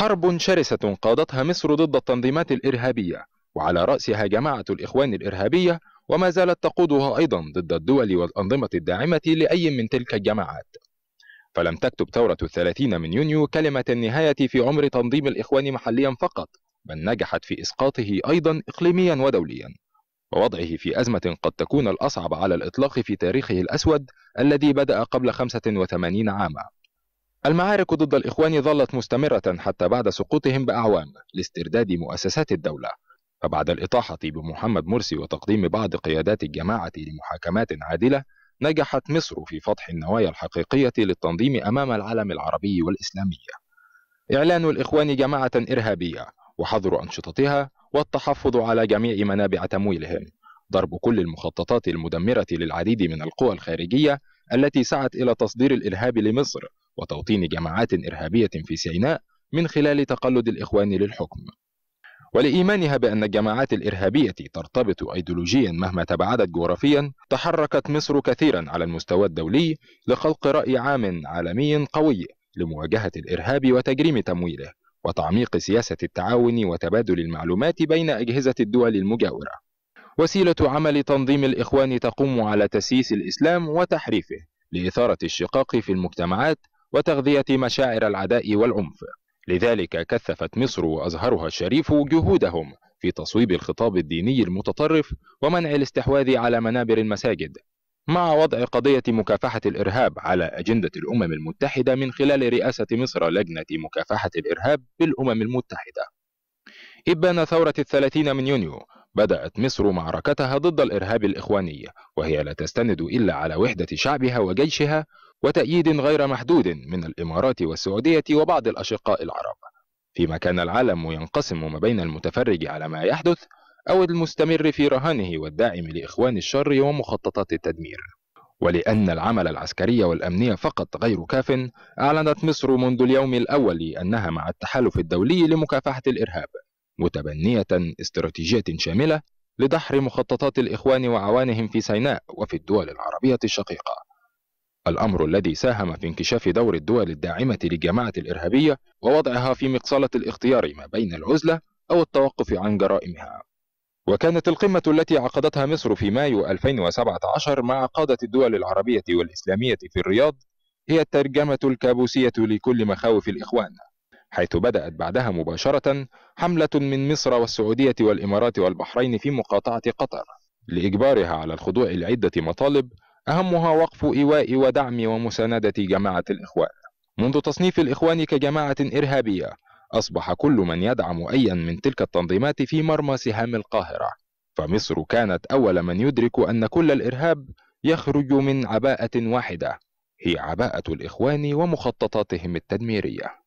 حرب شرسة قادتها مصر ضد التنظيمات الإرهابية وعلى رأسها جماعة الإخوان الإرهابية وما زالت تقودها أيضا ضد الدول والأنظمة الداعمة لأي من تلك الجماعات فلم تكتب ثورة الثلاثين من يونيو كلمة النهاية في عمر تنظيم الإخوان محليا فقط بل نجحت في إسقاطه أيضا إقليميا ودوليا ووضعه في أزمة قد تكون الأصعب على الإطلاق في تاريخه الأسود الذي بدأ قبل 85 عاما المعارك ضد الإخوان ظلت مستمرة حتى بعد سقوطهم بأعوام لاسترداد مؤسسات الدولة فبعد الإطاحة بمحمد مرسي وتقديم بعض قيادات الجماعة لمحاكمات عادلة نجحت مصر في فتح النوايا الحقيقية للتنظيم أمام العالم العربي والإسلامي إعلان الإخوان جماعة إرهابية وحظر أنشطتها والتحفظ على جميع منابع تمويلهم ضرب كل المخططات المدمرة للعديد من القوى الخارجية التي سعت إلى تصدير الإرهاب لمصر وتوطين جماعات إرهابية في سيناء من خلال تقلد الإخوان للحكم ولإيمانها بأن الجماعات الإرهابية ترتبط أيديولوجيا مهما تباعدت جغرافيا تحركت مصر كثيرا على المستوى الدولي لخلق رأي عام عالمي قوي لمواجهة الإرهاب وتجريم تمويله وتعميق سياسة التعاون وتبادل المعلومات بين أجهزة الدول المجاورة وسيلة عمل تنظيم الإخوان تقوم على تسييس الإسلام وتحريفه لإثارة الشقاق في المجتمعات وتغذية مشاعر العداء والعنف لذلك كثفت مصر وأزهرها الشريف جهودهم في تصويب الخطاب الديني المتطرف ومنع الاستحواذ على منابر المساجد مع وضع قضية مكافحة الإرهاب على أجندة الأمم المتحدة من خلال رئاسة مصر لجنة مكافحة الإرهاب بالأمم المتحدة إبان ثورة الثلاثين من يونيو بدأت مصر معركتها ضد الإرهاب الإخواني وهي لا تستند إلا على وحدة شعبها وجيشها وتأييد غير محدود من الإمارات والسعودية وبعض الأشقاء العرب فيما كان العالم ينقسم ما بين المتفرج على ما يحدث أو المستمر في رهانه والداعم لإخوان الشر ومخططات التدمير ولأن العمل العسكري والأمني فقط غير كاف أعلنت مصر منذ اليوم الأول أنها مع التحالف الدولي لمكافحة الإرهاب متبنية استراتيجية شاملة لدحر مخططات الإخوان وعوانهم في سيناء وفي الدول العربية الشقيقة الأمر الذي ساهم في انكشاف دور الدول الداعمة للجماعة الإرهابية ووضعها في مقصلة الاختيار ما بين العزلة أو التوقف عن جرائمها وكانت القمة التي عقدتها مصر في مايو 2017 مع قادة الدول العربية والإسلامية في الرياض هي الترجمة الكابوسية لكل مخاوف الإخوان حيث بدأت بعدها مباشرة حملة من مصر والسعودية والإمارات والبحرين في مقاطعة قطر لإجبارها على الخضوع لعدة مطالب أهمها وقف إيواء ودعم ومساندة جماعة الإخوان منذ تصنيف الإخوان كجماعة إرهابية أصبح كل من يدعم أيا من تلك التنظيمات في مرمى سهام القاهرة فمصر كانت أول من يدرك أن كل الإرهاب يخرج من عباءة واحدة هي عباءة الإخوان ومخططاتهم التدميرية